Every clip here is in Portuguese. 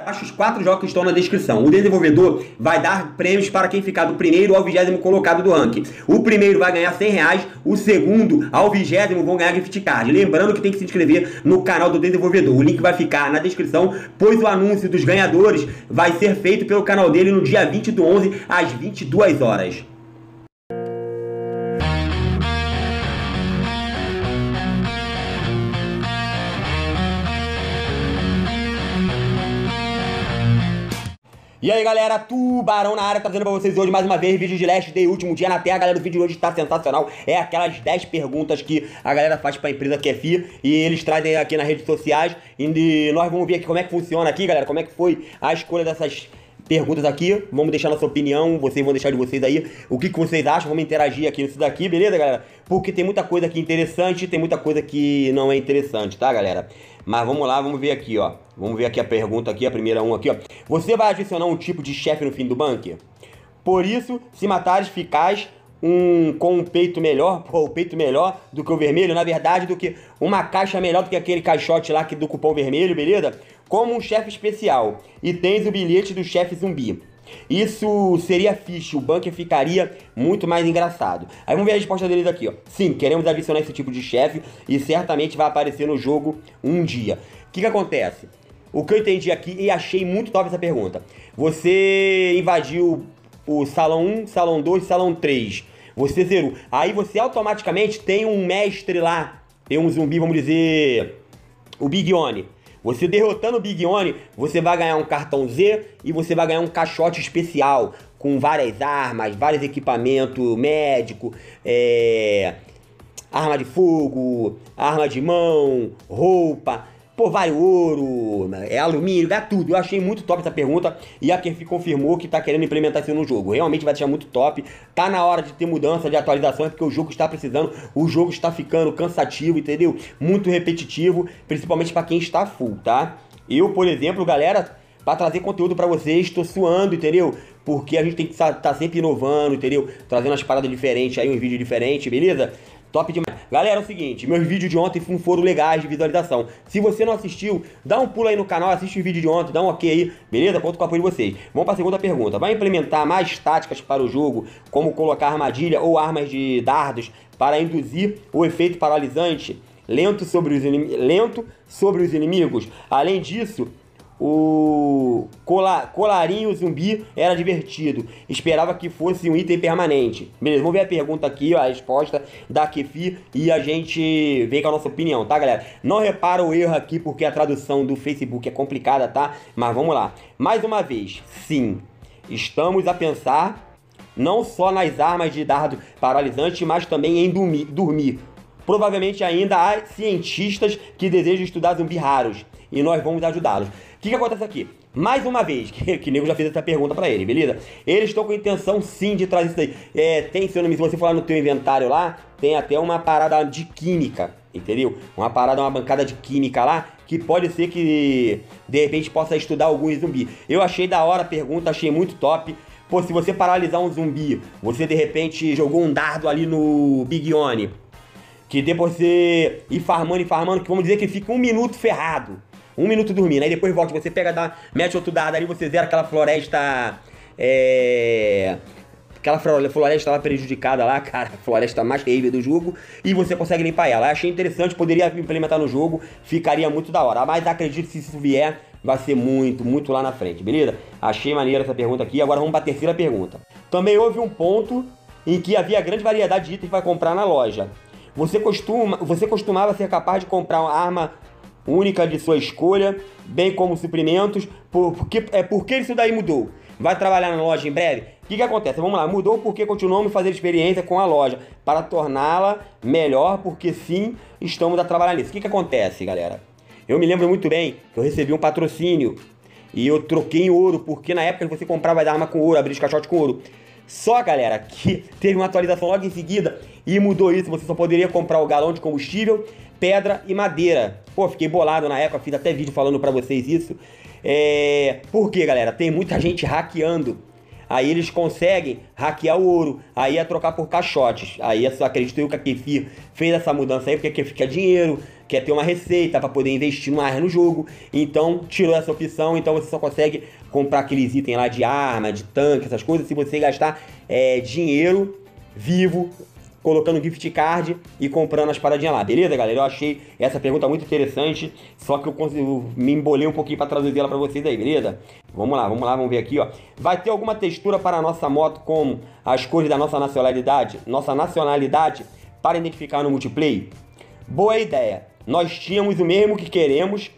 Abaixo os quatro jogos que estão na descrição. O desenvolvedor vai dar prêmios para quem ficar do primeiro ao vigésimo colocado do ranking. O primeiro vai ganhar 100 reais, o segundo ao vigésimo vão ganhar gift card. Lembrando que tem que se inscrever no canal do desenvolvedor. O link vai ficar na descrição, pois o anúncio dos ganhadores vai ser feito pelo canal dele no dia 20 do 11 às 22 horas. E aí galera, Tubarão na área, tá trazendo pra vocês hoje mais uma vez vídeo de Last Day, último dia na Terra. Galera, o vídeo de hoje tá sensacional. É aquelas 10 perguntas que a galera faz pra empresa que é FI e eles trazem aqui nas redes sociais. E nós vamos ver aqui como é que funciona aqui, galera, como é que foi a escolha dessas perguntas aqui. Vamos deixar nossa opinião, vocês vão deixar de vocês aí o que, que vocês acham. Vamos interagir aqui nisso daqui, beleza, galera? Porque tem muita coisa aqui é interessante, tem muita coisa que não é interessante, tá, galera? Mas vamos lá, vamos ver aqui, ó. Vamos ver aqui a pergunta aqui, a primeira um aqui, ó. Você vai adicionar um tipo de chefe no fim do bunker? Por isso, se matares, ficais um com um peito melhor, pô, o peito melhor do que o vermelho, na verdade, do que uma caixa melhor do que aquele caixote lá que do cupom vermelho, beleza? Como um chefe especial e tens o bilhete do chefe zumbi. Isso seria fixe, o bunker ficaria muito mais engraçado. Aí vamos ver a resposta deles aqui, ó. Sim, queremos adicionar esse tipo de chefe e certamente vai aparecer no jogo um dia. O que, que acontece? O que eu entendi aqui e achei muito top essa pergunta. Você invadiu o salão 1, salão 2, salão 3. Você zerou. Aí você automaticamente tem um mestre lá, tem um zumbi, vamos dizer, o Big One você derrotando o Big One, você vai ganhar um cartão Z e você vai ganhar um caixote especial com várias armas, vários equipamentos médico, é, arma de fogo, arma de mão, roupa. Pô, vai ouro, né? é alumínio, é tudo. Eu achei muito top essa pergunta e a Kerfi confirmou que tá querendo implementar isso no jogo. Realmente vai deixar muito top. Tá na hora de ter mudança, de atualizações, porque o jogo está precisando, o jogo está ficando cansativo, entendeu? Muito repetitivo, principalmente para quem está full, tá? Eu, por exemplo, galera, para trazer conteúdo para vocês, estou suando, entendeu? Porque a gente tem que estar tá sempre inovando, entendeu? Trazendo as paradas diferentes aí, um vídeo diferente, beleza? Top demais. Galera, é o seguinte, meus vídeos de ontem foram legais de visualização. Se você não assistiu, dá um pulo aí no canal, assiste o vídeo de ontem, dá um ok aí, beleza? Conto com o apoio de vocês. Vamos para a segunda pergunta. Vai implementar mais táticas para o jogo, como colocar armadilha ou armas de dardos para induzir o efeito paralisante? Lento sobre, os lento sobre os inimigos. Além disso, o cola, colarinho zumbi era divertido. Esperava que fosse um item permanente. Beleza, vamos ver a pergunta aqui, a resposta da Kefi e a gente vê com a nossa opinião, tá, galera? Não repara o erro aqui porque a tradução do Facebook é complicada, tá? Mas vamos lá. Mais uma vez, sim, estamos a pensar não só nas armas de dardo paralisante, mas também em dormir. dormir. Provavelmente ainda há cientistas que desejam estudar zumbi raros e nós vamos ajudá-los. O que, que acontece aqui? Mais uma vez, que, que Nego já fez essa pergunta para ele, beleza? Eles estão com intenção sim de trazer isso aí. É, tem, se eu não me se você falar no teu inventário lá, tem até uma parada de química, entendeu? Uma parada, uma bancada de química lá, que pode ser que de repente possa estudar alguns zumbi. Eu achei da hora a pergunta, achei muito top. Pô, se você paralisar um zumbi, você de repente jogou um dardo ali no Big One, que depois você ir farmando e farmando, que vamos dizer que fica um minuto ferrado um minuto dormindo, aí depois volta, você pega, dá, mete outro dado ali, você zera aquela floresta. É. Aquela floresta lá prejudicada lá, cara, a floresta mais terrível do jogo, e você consegue limpar ela. Eu achei interessante, poderia implementar no jogo, ficaria muito da hora. Mas acredito se isso vier, vai ser muito, muito lá na frente, beleza? Achei maneira essa pergunta aqui. Agora vamos para a terceira pergunta. Também houve um ponto em que havia grande variedade de itens para comprar na loja. Você, costuma, você costumava ser capaz de comprar uma arma única de sua escolha, bem como suprimentos, porque, é, porque isso daí mudou? Vai trabalhar na loja em breve? O que, que acontece? Vamos lá, mudou porque continuamos fazendo experiência com a loja para torná-la melhor, porque sim, estamos a trabalhar nisso. O que, que acontece, galera? Eu me lembro muito bem que eu recebi um patrocínio e eu troquei em ouro, porque na época você comprava arma com ouro, abria os caixotes com ouro. Só, galera, que teve uma atualização logo em seguida e mudou isso. Você só poderia comprar o galão de combustível, pedra e madeira. Pô, fiquei bolado na época, fiz até vídeo falando para vocês isso. É... Por quê, galera? Tem muita gente hackeando. Aí eles conseguem hackear o ouro, aí é trocar por caixotes. Aí eu acredito eu que a Kefir fez essa mudança aí, porque a Kefir quer dinheiro, quer ter uma receita para poder investir mais no jogo, então tirou essa opção, então você só consegue comprar aqueles itens lá de arma, de tanque, essas coisas, se você gastar é, dinheiro vivo colocando gift card e comprando as paradinhas lá. Beleza, galera? Eu achei essa pergunta muito interessante, só que eu, me embolei um pouquinho para traduzir ela para vocês aí, beleza? Vamos lá, vamos lá, vamos ver aqui, ó. Vai ter alguma textura para a nossa moto como as cores da nossa nacionalidade? Nossa nacionalidade para identificar no multiplayer? Boa ideia. Nós tínhamos o mesmo que queremos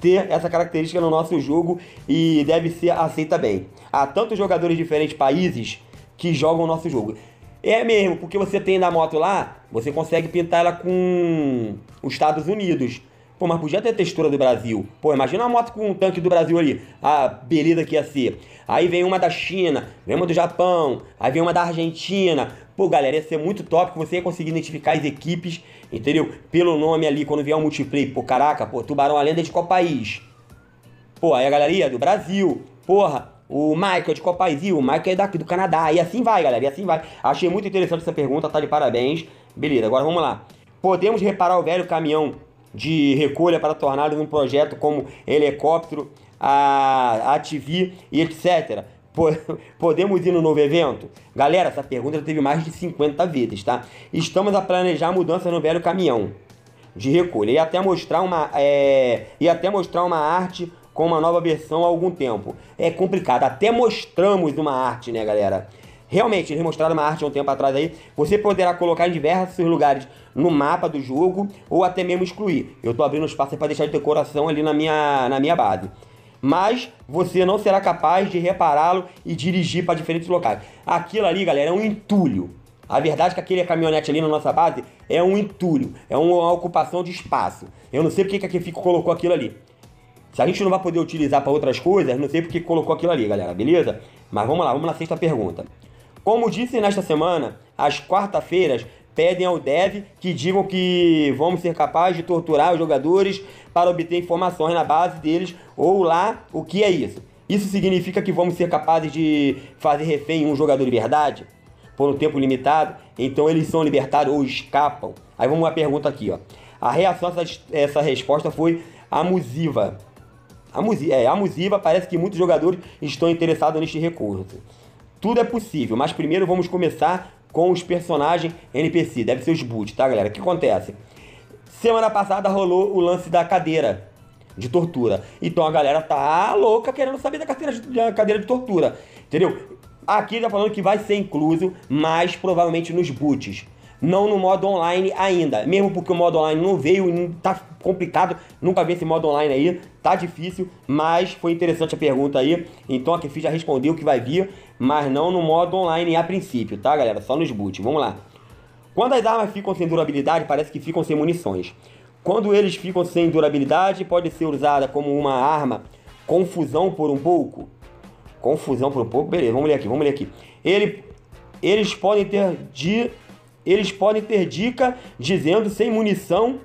ter essa característica no nosso jogo e deve ser aceita assim bem. Há tantos jogadores de diferentes países que jogam o nosso jogo. É mesmo, porque você tem na moto lá, você consegue pintar ela com os Estados Unidos. Pô, mas podia ter a textura do Brasil. Pô, imagina uma moto com um tanque do Brasil ali. A beleza que ia ser. Aí vem uma da China, vem uma do Japão, aí vem uma da Argentina, Pô, galera, ia ser muito top que você ia conseguir identificar as equipes, entendeu? Pelo nome ali, quando vier um multiplayer. Pô, caraca, pô, Tubarão a Lenda é de qual país? Pô, aí a galeria é do Brasil. Porra, o Michael é de qual país? E o Michael é daqui do Canadá. E assim vai, galera, e assim vai. Achei muito interessante essa pergunta, tá de parabéns. Beleza, agora vamos lá. Podemos reparar o velho caminhão de recolha para torná-lo num projeto como helicóptero, a, a TV e etc. Podemos ir no novo evento? Galera, essa pergunta já teve mais de 50 vezes, tá? Estamos a planejar mudança no velho caminhão de recolha e até mostrar uma, é, e até mostrar uma arte com uma nova versão há algum tempo. É complicado, até mostramos uma arte, né, galera? Realmente, eles mostraram uma arte há um tempo atrás aí. Você poderá colocar em diversos lugares no mapa do jogo ou até mesmo excluir. Eu tô abrindo espaço para deixar de decoração ali na minha, na minha base mas você não será capaz de repará-lo e dirigir para diferentes locais. Aquilo ali, galera, é um entulho. A verdade é que aquele caminhonete ali na nossa base é um entulho, é uma ocupação de espaço. Eu não sei porque que a Kefico colocou aquilo ali. Se a gente não vai poder utilizar para outras coisas, não sei porque colocou aquilo ali, galera, beleza? Mas vamos lá, vamos na sexta pergunta. Como disse nesta semana, as quarta-feiras pedem ao dev que digam que vamos ser capazes de torturar os jogadores para obter informações na base deles ou lá o que é isso. Isso significa que vamos ser capazes de fazer refém um jogador de verdade? Por um tempo limitado, então eles são libertados ou escapam. Aí vamos uma pergunta aqui, ó. A reação a essa, essa resposta foi amusiva. Amusiva, é, amusiva, parece que muitos jogadores estão interessados neste recurso. Tudo é possível, mas primeiro vamos começar com os personagens NPC. Deve ser os boot, tá, galera? O que acontece? Semana passada rolou o lance da cadeira de tortura. Então a galera tá louca querendo saber da, de, da cadeira de tortura. Entendeu? Aqui tá falando que vai ser incluso, mas provavelmente nos boots não no modo online ainda. Mesmo porque o modo online não veio, tá complicado, nunca vi esse modo online aí, tá difícil, mas foi interessante a pergunta aí. Então a Kefi já respondeu que vai vir, mas não no modo online a princípio, tá galera? Só nos boot, vamos lá. Quando as armas ficam sem durabilidade, parece que ficam sem munições. Quando eles ficam sem durabilidade, pode ser usada como uma arma confusão por um pouco. Confusão por um pouco, beleza, vamos ler aqui, vamos ler aqui. Ele, eles podem ter de eles podem ter dica dizendo sem munição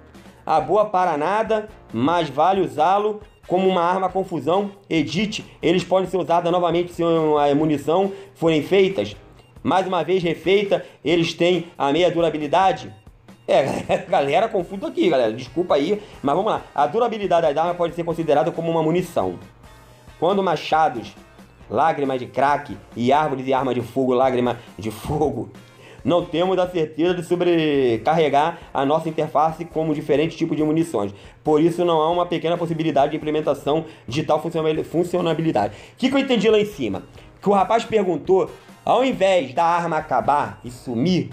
a ah, boa para nada, mas vale usá-lo como uma arma confusão. Edite, eles podem ser usados novamente se a eh, munição forem feitas. Mais uma vez refeita, eles têm a meia durabilidade. É, galera, confuso aqui, galera. Desculpa aí, mas vamos lá. A durabilidade da arma pode ser considerada como uma munição. Quando machados, lágrimas de craque e árvores e arma de fogo, lágrima de fogo não temos a certeza de sobrecarregar a nossa interface como diferentes tipos de munições. Por isso, não há uma pequena possibilidade de implementação de tal funcionalidade. O que, que eu entendi lá em cima? Que o rapaz perguntou, ao invés da arma acabar e sumir,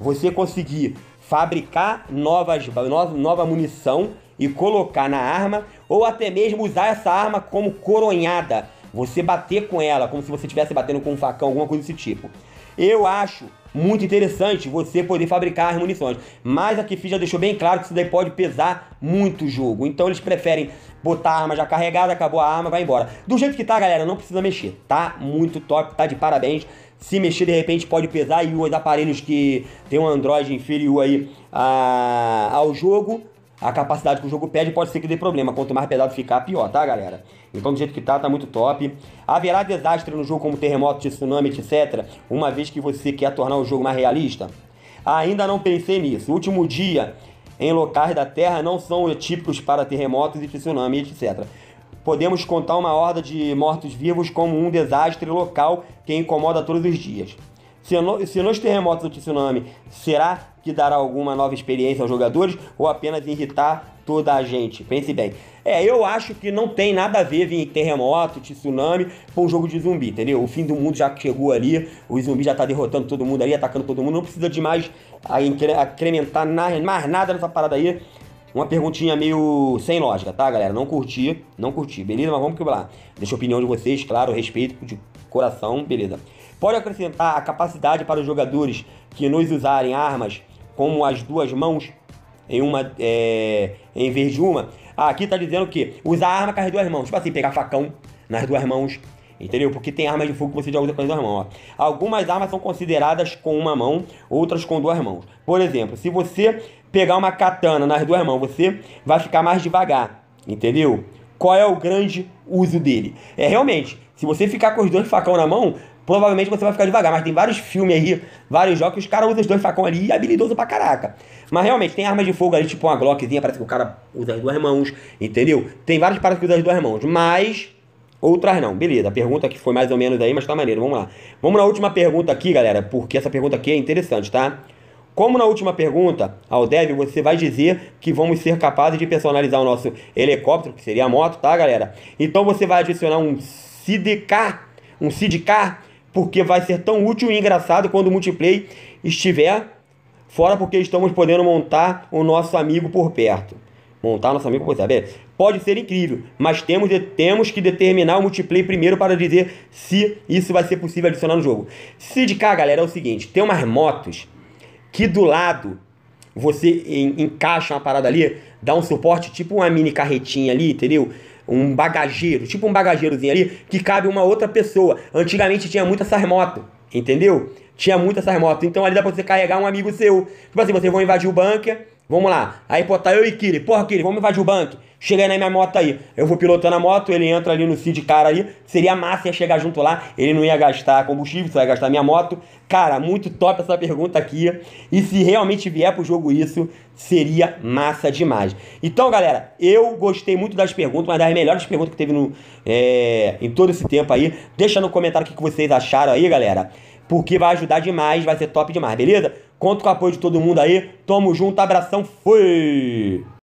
você conseguir fabricar novas, nova munição e colocar na arma, ou até mesmo usar essa arma como coronhada. Você bater com ela, como se você estivesse batendo com um facão, alguma coisa desse tipo. Eu acho muito interessante você poder fabricar as munições. Mas a Kifi já deixou bem claro que isso daí pode pesar muito o jogo. Então eles preferem botar a arma já carregada, acabou a arma, vai embora. Do jeito que tá, galera, não precisa mexer. Tá muito top, tá de parabéns. Se mexer de repente pode pesar e os aparelhos que tem um Android inferior aí a, ah, ao jogo a capacidade que o jogo pede pode ser que dê problema. Quanto mais pesado ficar, pior, tá, galera? Então, do jeito que tá, tá muito top. Haverá desastre no jogo como terremoto, tsunami, etc., uma vez que você quer tornar o jogo mais realista? Ainda não pensei nisso. último dia em locais da Terra não são típicos para terremotos e tsunami, etc. Podemos contar uma horda de mortos-vivos como um desastre local que incomoda todos os dias. Se, no, se nos terremotos ou tsunami será que dará alguma nova experiência aos jogadores ou apenas irritar toda a gente? Pense bem. É, eu acho que não tem nada a ver vir terremoto, tsunami com um jogo de zumbi, entendeu? O fim do mundo já chegou ali, o zumbi já tá derrotando todo mundo ali, atacando todo mundo, não precisa de mais acrementar mais nada nessa parada aí. Uma perguntinha meio sem lógica, tá, galera? Não curti, não curti, beleza? Mas vamos que lá. Deixa a opinião de vocês, claro, respeito de coração, beleza. Pode acrescentar a capacidade para os jogadores que nos usarem armas como as duas mãos em uma é, em vez de uma. Ah, aqui tá dizendo que usar arma com as duas mãos, tipo assim, pegar facão nas duas mãos, entendeu? Porque tem armas de fogo que você já usa com as duas mãos. Ó. Algumas armas são consideradas com uma mão, outras com duas mãos. Por exemplo, se você pegar uma katana nas duas mãos, você vai ficar mais devagar, entendeu? Qual é o grande uso dele? É realmente, se você ficar com os dois facão na mão, provavelmente você vai ficar devagar. Mas tem vários filmes aí, vários jogos que os caras usam os dois facões ali e é habilidoso pra caraca. Mas realmente, tem armas de fogo ali, tipo uma Glockzinha, parece que o cara usa as duas mãos, entendeu? Tem vários paradas que usam as duas mãos, mas outras não. Beleza, a pergunta que foi mais ou menos aí, mas tá maneiro, vamos lá. Vamos na última pergunta aqui, galera, porque essa pergunta aqui é interessante, tá? Como na última pergunta, ao Dev, você vai dizer que vamos ser capazes de personalizar o nosso helicóptero, que seria a moto, tá, galera? Então você vai adicionar um CDK, um CDK porque vai ser tão útil e engraçado quando o multiplayer estiver fora, porque estamos podendo montar o nosso amigo por perto. Montar nosso amigo por perto. Pode ser incrível, mas temos, de, temos que determinar o multiplayer primeiro para dizer se isso vai ser possível adicionar no jogo. Se de cá, galera, é o seguinte: tem umas motos que do lado você encaixa uma parada ali, dá um suporte, tipo uma mini carretinha ali, entendeu? um bagageiro, tipo um bagageirozinho ali, que cabe uma outra pessoa. Antigamente tinha muita essas motos, entendeu? Tinha muita essas motos. Então ali dá pra você carregar um amigo seu. Tipo assim, vocês vão invadir o bunker, vamos lá. Aí pô, tá eu e Kiri, porra Kiri, vamos invadir o bunker. Chega aí na minha moto aí. Eu vou pilotando a moto, ele entra ali no Cid Cara aí, Seria massa ia chegar junto lá. Ele não ia gastar combustível, só ia gastar minha moto. Cara, muito top essa pergunta aqui. E se realmente vier pro jogo isso, seria massa demais. Então, galera, eu gostei muito das perguntas, uma das melhores perguntas que teve no, é, em todo esse tempo aí. Deixa no comentário o que vocês acharam aí, galera. Porque vai ajudar demais, vai ser top demais, beleza? Conto com o apoio de todo mundo aí. Tamo junto, abração, fui!